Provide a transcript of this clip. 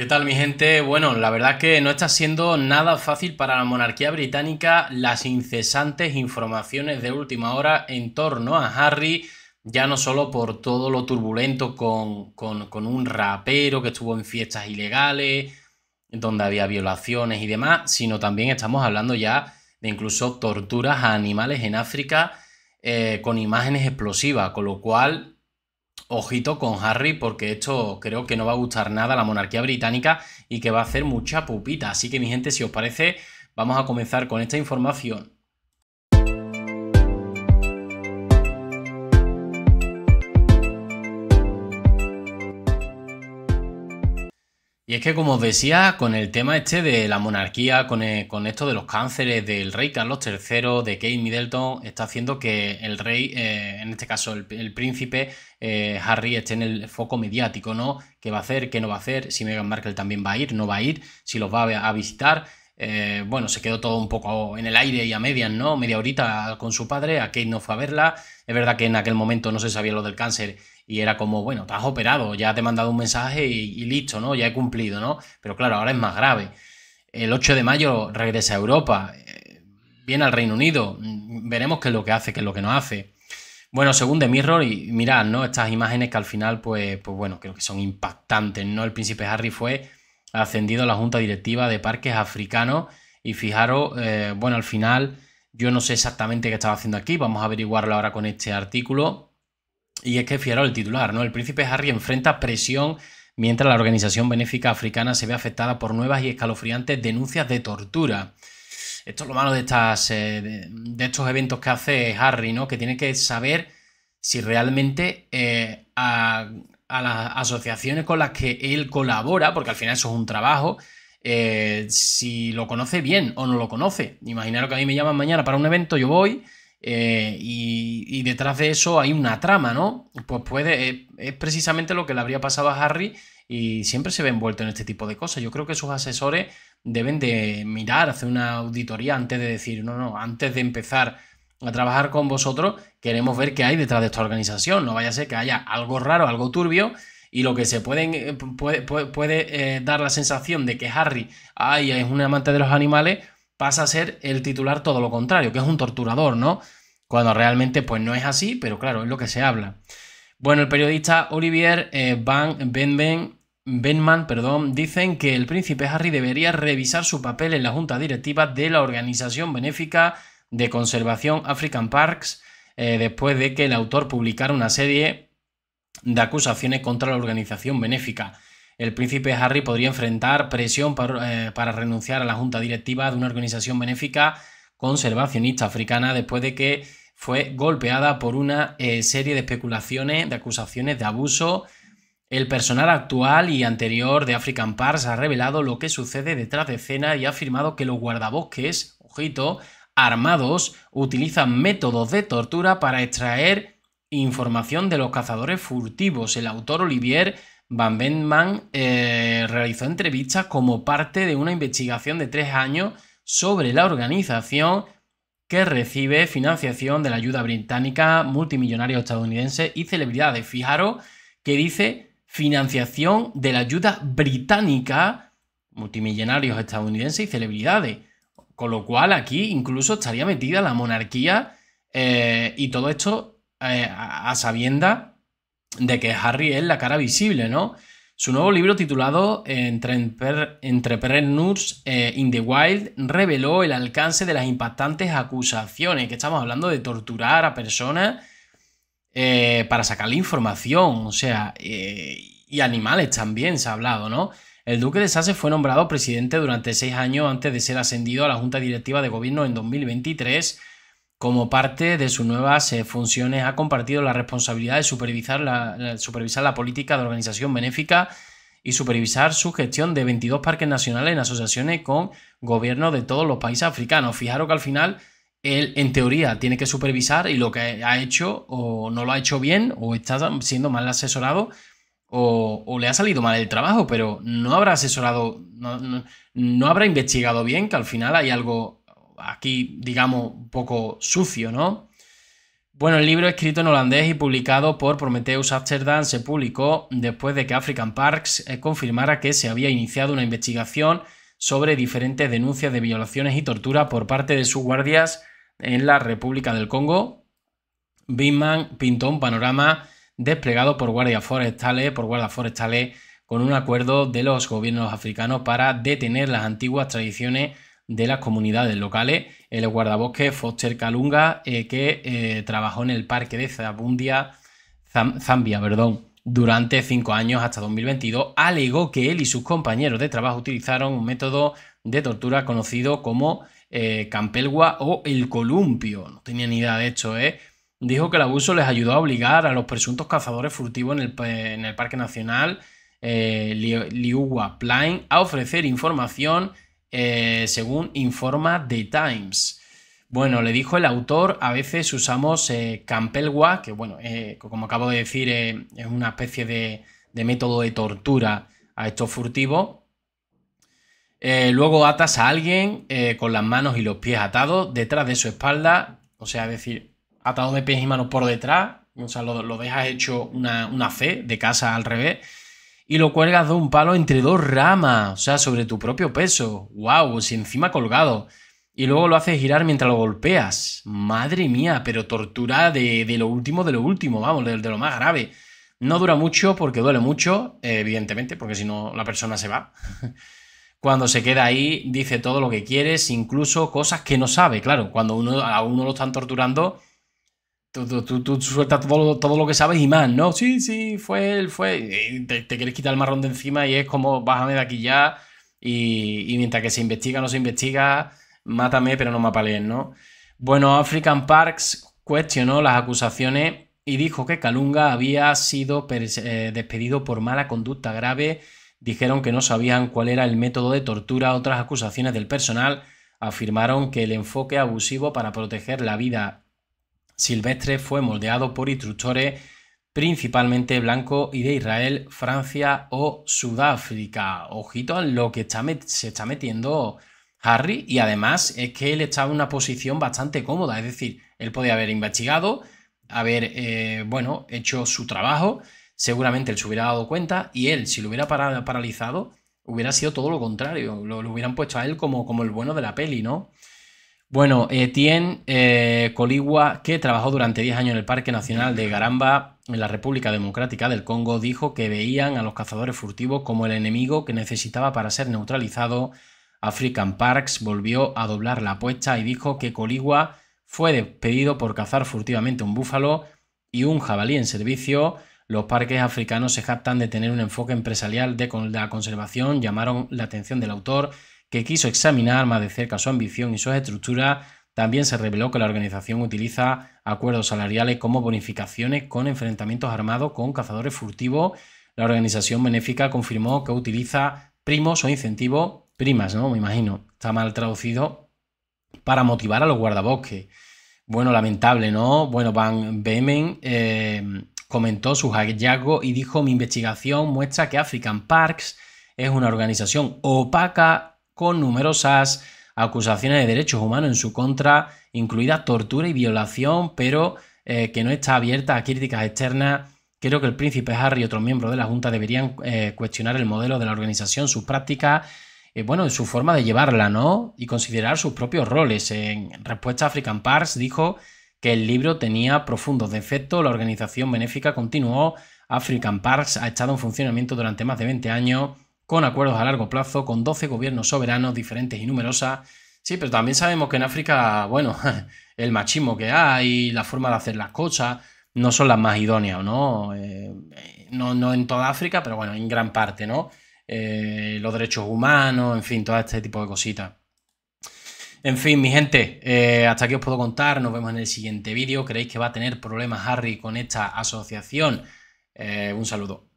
¿Qué tal mi gente? Bueno, la verdad es que no está siendo nada fácil para la monarquía británica las incesantes informaciones de última hora en torno a Harry, ya no solo por todo lo turbulento con, un rapero que estuvo en fiestas ilegales, donde había violaciones y demás, sino también estamos hablando ya de incluso torturas a animales en África eh, con imágenes explosivas, con lo cual ojito con Harry porque esto creo que no va a gustar nada a la monarquía británica y que va a hacer mucha pupita. Así que mi gente, si os parece, vamos a comenzar con esta información. Y es que, como os decía, con el tema este de la monarquía, con, e, esto de los cánceres del rey Carlos III, de Kate Middleton, está haciendo que el rey, eh, en este caso el, príncipe eh, Harry, esté en el foco mediático, ¿no? ¿Qué va a hacer? ¿Qué no va a hacer? Si Meghan Markle también va a ir, no va a ir, si los va a visitar. Eh, bueno, se quedó todo un poco en el aire y a medias, ¿no? Media horita con su padre, a Kate no fue a verla. Es verdad que en aquel momento no se sabía lo del cáncer y era como, bueno, te has operado, ya te he mandado un mensaje y, listo, ¿no? Ya he cumplido, ¿no? Pero claro, ahora es más grave. El 8 de mayo regresa a Europa, eh, viene al Reino Unido, veremos qué es lo que hace, qué es lo que no hace. Bueno, según The Mirror, y mirad, ¿no? Estas imágenes que al final, pues, pues bueno, creo que son impactantes, ¿no? El príncipe Harry fue ha ascendido a la Junta Directiva de Parques Africanos. Y fijaros, eh, bueno, al final yo no sé exactamente qué estaba haciendo aquí, vamos a averiguarlo ahora con este artículo. Y es que fijaros el titular, ¿no? El príncipe Harry enfrenta presión mientras la organización benéfica africana se ve afectada por nuevas y escalofriantes denuncias de tortura. Esto es lo malo de, estas, eh, estos eventos que hace Harry, ¿no? Que tiene que saber si realmente eh, a las asociaciones con las que él colabora, porque al final eso es un trabajo, eh, si lo conoce bien o no lo conoce. Imaginaros que a mí me llaman mañana para un evento, yo voy. Eh, y, detrás de eso hay una trama, ¿no? Pues puede, es, precisamente lo que le habría pasado a Harry y siempre se ve envuelto en este tipo de cosas. Yo creo que sus asesores deben de mirar, hacer una auditoría antes de decir, no, no, antes de empezar a trabajar con vosotros, queremos ver qué hay detrás de esta organización. No vaya a ser que haya algo raro, algo turbio y lo que se eh, puede, eh, dar la sensación de que Harry es un amante de los animales, pasa a ser el titular todo lo contrario, que es un torturador, ¿no? Cuando realmente pues no es así, pero claro, es lo que se habla. Bueno, el periodista Olivier eh, Van Benman perdón, dicen que el príncipe Harry debería revisar su papel en la junta directiva de la organización benéfica de conservación African Parks eh, después de que el autor publicara una serie de acusaciones contra la organización benéfica. El príncipe Harry podría enfrentar presión eh, para renunciar a la junta directiva de una organización benéfica conservacionista africana después de que fue golpeada por una eh, serie de especulaciones, de acusaciones de abuso. El personal actual y anterior de African Parks ha revelado lo que sucede detrás de escena y ha afirmado que los guardabosques, ojito, armados utilizan métodos de tortura para extraer información de los cazadores furtivos. El autor Olivier Van Benman eh, realizó entrevistas como parte de una investigación de tres años sobre la organización que recibe financiación de la ayuda británica, multimillonarios estadounidenses y celebridades. Fijaros que dice financiación de la ayuda británica, multimillonarios estadounidenses y celebridades. Con lo cual aquí incluso estaría metida la monarquía eh, y todo esto eh, a, sabienda de que Harry es la cara visible, ¿no? Su nuevo libro titulado Entrepreneurs eh, in the Wild reveló el alcance de las impactantes acusaciones, que estamos hablando de torturar a personas para sacarle información, o sea, y animales también se ha hablado, ¿no? El duque de sase fue nombrado presidente durante seis años antes de ser ascendido a la Junta Directiva de Gobierno en 2023. Como parte de sus nuevas eh, funciones, ha compartido la responsabilidad de supervisar la, supervisar la política de organización benéfica y supervisar su gestión de 22 parques nacionales en asociaciones con gobiernos de todos los países africanos. Fijaros que al final él en teoría tiene que supervisar y lo que ha hecho o no lo ha hecho bien o está siendo mal asesorado o, le ha salido mal el trabajo, pero no habrá asesorado, no, habrá investigado bien, que al final hay algo aquí, digamos, un poco sucio, ¿no? Bueno, el libro escrito en holandés y publicado por Prometheus Amsterdam se publicó después de que African Parks eh, confirmara que se había iniciado una investigación sobre diferentes denuncias de violaciones y tortura por parte de sus guardias en la República del Congo. Binman pintó un panorama desplegado por guardias forestales, por guardias con un acuerdo de los gobiernos africanos para detener las antiguas tradiciones de las comunidades locales. El guardabosque Foster Kalunga, eh, que eh, trabajó en el parque de Zabundia, Zambia, perdón, durante cinco años hasta 2022, alegó que él y sus compañeros de trabajo utilizaron un método de tortura conocido como eh, campelgua o el columpio. No tenía ni idea de esto, ¿eh? dijo que el abuso les ayudó a obligar a los presuntos cazadores furtivos en el, Parque Nacional eh, Liuwa Plain a ofrecer información eh, según informa The Times. Bueno, le dijo el autor, a veces usamos eh, campelgua que bueno, eh, como acabo de decir, es una especie de, de, método de tortura a estos furtivos. luego atas a alguien con las manos y los pies atados detrás de su espalda, o sea, decir, atado de pies y manos por detrás, o sea, lo, dejas hecho una, una C de casa al revés, y lo cuelgas de un palo entre dos ramas, o sea, sobre tu propio peso. ¡Wow! Si encima colgado. Y luego lo haces girar mientras lo golpeas. Madre mía, pero tortura de, lo último, de lo último, vamos, de, de, lo más grave. No dura mucho porque duele mucho, evidentemente, porque si no la persona se va. Cuando se queda ahí, dice todo lo que quieres, incluso cosas que no sabe. Claro, cuando uno, a uno lo están torturando, Tú, sueltas todo, lo que sabes y más, ¿no? Sí, sí, fue él, fue. Eh, te, quieres quitar el marrón de encima y es como, bájame de aquí ya. Y, mientras que se investiga o no se investiga, mátame, pero no me apalees, ¿no? Bueno, African Parks cuestionó las acusaciones y dijo que Kalunga había sido eh, despedido por mala conducta grave. Dijeron que no sabían cuál era el método de tortura. Otras acusaciones del personal afirmaron que el enfoque abusivo para proteger la vida Silvestre fue moldeado por instructores principalmente blanco y de Israel, Francia o Sudáfrica. Ojito a lo que se está metiendo Harry y además es que él estaba en una posición bastante cómoda, es decir, él podía haber investigado, haber, eh, bueno, hecho su trabajo, seguramente él se hubiera dado cuenta y él, si lo hubiera paralizado, hubiera sido todo lo contrario, lo, lo hubieran puesto a él como, como el bueno de la peli, ¿no? Bueno, Etienne eh, Coligua, que trabajó durante 10 años en el Parque Nacional de Garamba, en la República Democrática del Congo, dijo que veían a los cazadores furtivos como el enemigo que necesitaba para ser neutralizado. African Parks volvió a doblar la apuesta y dijo que Coligua fue despedido por cazar furtivamente un búfalo y un jabalí en servicio. Los parques africanos se jactan de tener un enfoque empresarial de la conservación, llamaron la atención del autor que quiso examinar más de cerca su ambición y sus estructuras, también se reveló que la organización utiliza acuerdos salariales como bonificaciones con enfrentamientos armados con cazadores furtivos. La organización benéfica confirmó que utiliza primos o incentivos, primas, ¿no? Me imagino, está mal traducido, para motivar a los guardabosques. Bueno, lamentable, ¿no? Bueno, Van Bemen eh, comentó sus hallazgos y dijo: Mi investigación muestra que African Parks es una organización opaca con numerosas acusaciones de derechos humanos en su contra, incluida tortura y violación, pero eh, que no está abierta a críticas externas. Creo que el príncipe Harry y otros miembros de la Junta deberían eh, cuestionar el modelo de la organización, sus prácticas, eh, bueno, su forma de llevarla, ¿no? Y considerar sus propios roles. En respuesta a African Parks dijo que el libro tenía profundos defectos, la organización benéfica continuó, African Parks ha estado en funcionamiento durante más de 20 años con acuerdos a largo plazo, con 12 gobiernos soberanos diferentes y numerosas. Sí, pero también sabemos que en África, bueno, el machismo que hay, la forma de hacer las cosas, no son las más idóneas, ¿no? Eh, no, no en toda África, pero bueno, en gran parte, ¿no? Eh, los derechos humanos, en fin, todo este tipo de cositas. En fin, mi gente, eh, hasta aquí os puedo contar. Nos vemos en el siguiente vídeo. ¿Creéis que va a tener problemas Harry con esta asociación? un saludo.